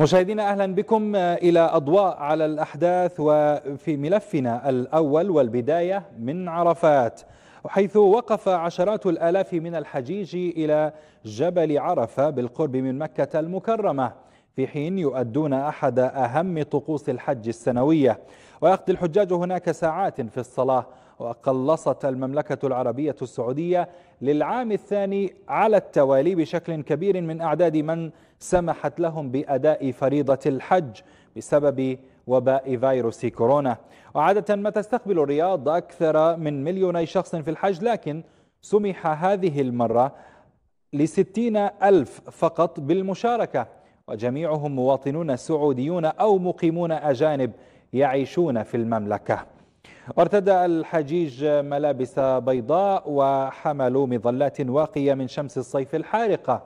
مشاهدينا اهلا بكم آه، الى اضواء على الاحداث وفي ملفنا الاول والبدايه من عرفات حيث وقف عشرات الالاف من الحجيج الى جبل عرفه بالقرب من مكه المكرمه في حين يؤدون احد اهم طقوس الحج السنويه ويقضي الحجاج هناك ساعات في الصلاه وقلصت المملكة العربية السعودية للعام الثاني على التوالي بشكل كبير من أعداد من سمحت لهم بأداء فريضة الحج بسبب وباء فيروس كورونا وعادة ما تستقبل الرياض أكثر من مليوني شخص في الحج لكن سمح هذه المرة لستين ألف فقط بالمشاركة وجميعهم مواطنون سعوديون أو مقيمون أجانب يعيشون في المملكة ارتدى الحجيج ملابس بيضاء وحملوا مظلات واقية من شمس الصيف الحارقة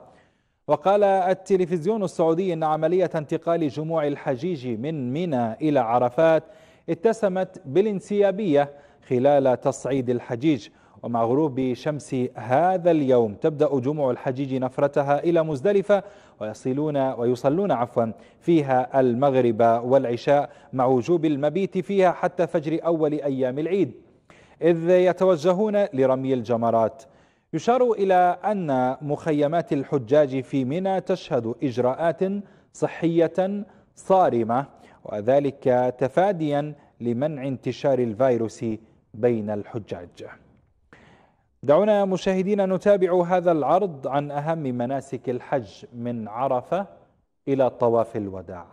وقال التلفزيون السعودي أن عملية انتقال جموع الحجيج من منى إلى عرفات اتسمت بالانسيابية خلال تصعيد الحجيج ومع غروب شمس هذا اليوم تبدأ جموع الحجيج نفرتها إلى مزدلفة ويصلون ويصلون عفوا فيها المغرب والعشاء مع وجوب المبيت فيها حتى فجر أول أيام العيد إذ يتوجهون لرمي الجمرات يشار إلى أن مخيمات الحجاج في منى تشهد إجراءات صحية صارمة وذلك تفاديا لمنع انتشار الفيروس بين الحجاج دعونا مشاهدينا نتابع هذا العرض عن أهم مناسك الحج من عرفة إلى طواف الوداع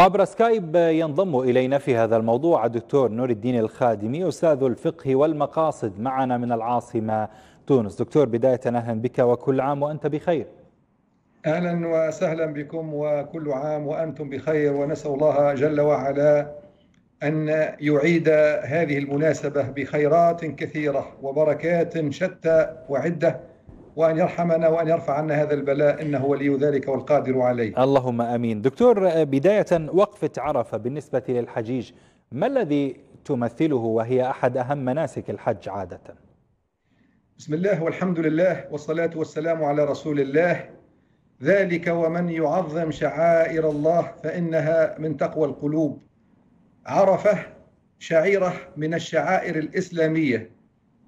وعبر سكايب ينضم إلينا في هذا الموضوع الدكتور نور الدين الخادمي أستاذ الفقه والمقاصد معنا من العاصمة تونس دكتور بداية أهلا بك وكل عام وأنت بخير أهلا وسهلا بكم وكل عام وأنتم بخير ونسأل الله جل وعلا أن يعيد هذه المناسبة بخيرات كثيرة وبركات شتى وعدة وأن يرحمنا وأن يرفع عنا هذا البلاء إنه ولي ذلك والقادر عليه اللهم أمين دكتور بداية وقفة عرفة بالنسبة للحجيج ما الذي تمثله وهي أحد أهم مناسك الحج عادة بسم الله والحمد لله والصلاة والسلام على رسول الله ذلك ومن يعظم شعائر الله فإنها من تقوى القلوب عرفة شعيرة من الشعائر الإسلامية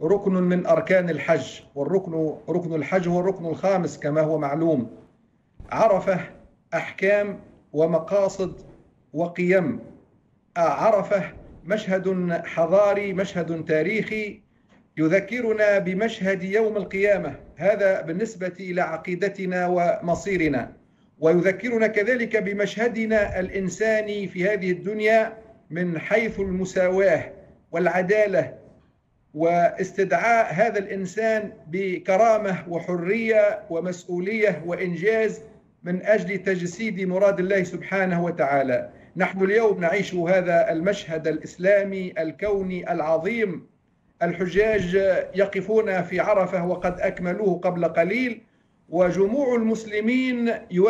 ركن من أركان الحج والركن ركن الحج هو الركن الخامس كما هو معلوم عرفة أحكام ومقاصد وقيم آه، عرفة مشهد حضاري مشهد تاريخي يذكرنا بمشهد يوم القيامة هذا بالنسبة إلى عقيدتنا ومصيرنا ويذكرنا كذلك بمشهدنا الإنساني في هذه الدنيا من حيث المساواة والعدالة واستدعاء هذا الانسان بكرامه وحريه ومسؤوليه وانجاز من اجل تجسيد مراد الله سبحانه وتعالى. نحن اليوم نعيش هذا المشهد الاسلامي الكوني العظيم. الحجاج يقفون في عرفه وقد اكملوه قبل قليل وجموع المسلمين يو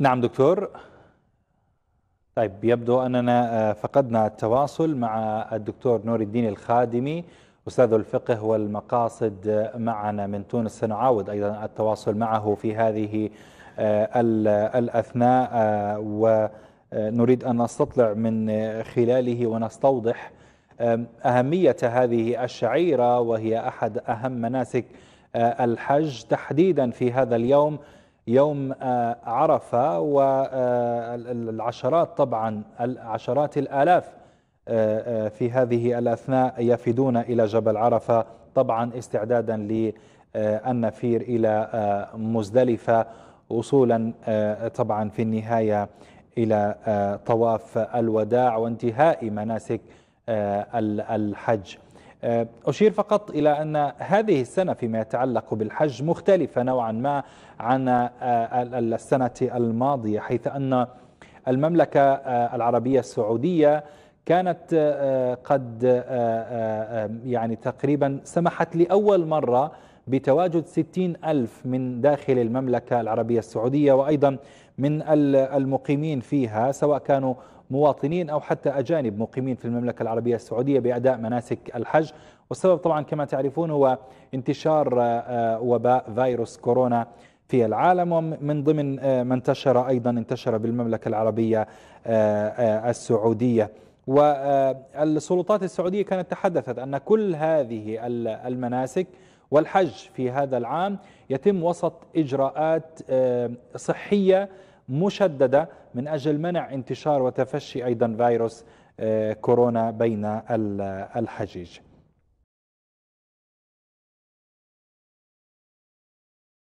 نعم دكتور طيب يبدو أننا آه، فقدنا التواصل مع الدكتور نور الدين الخادمي أستاذ الفقه والمقاصد معنا من تونس سنعاود أيضا التواصل معه في هذه آه، الأثناء آه، ونريد أن نستطلع من خلاله ونستوضح أهمية هذه الشعيرة وهي أحد أهم مناسك الحج تحديدا في هذا اليوم يوم آه، عرفة والعشرات آه، طبعا العشرات الآلاف آه، في هذه الأثناء يفدون إلى جبل عرفة طبعا استعدادا للنفير إلى مزدلفة وصولا طبعا في النهاية إلى طواف الوداع وانتهاء مناسك الحج آه، أشير فقط إلى أن هذه السنة فيما يتعلق بالحج مختلفة نوعا ما عن آه، السنة الماضية حيث أن المملكة آه، العربية السعودية كانت قد يعني تقريبا سمحت لأول مرة بتواجد ستين ألف من داخل المملكة العربية السعودية وأيضا من المقيمين فيها سواء كانوا مواطنين أو حتى أجانب مقيمين في المملكة العربية السعودية بأداء مناسك الحج والسبب طبعا كما تعرفون هو انتشار آه، وباء فيروس كورونا في العالم ومن ضمن آه، ما انتشر أيضا انتشر بالمملكة العربية آه، السعودية والسلطات السعودية كانت تحدثت أن كل هذه المناسك والحج في هذا العام يتم وسط إجراءات صحية مشددة من أجل منع انتشار وتفشي أيضا فيروس آه، كورونا بين الحجيج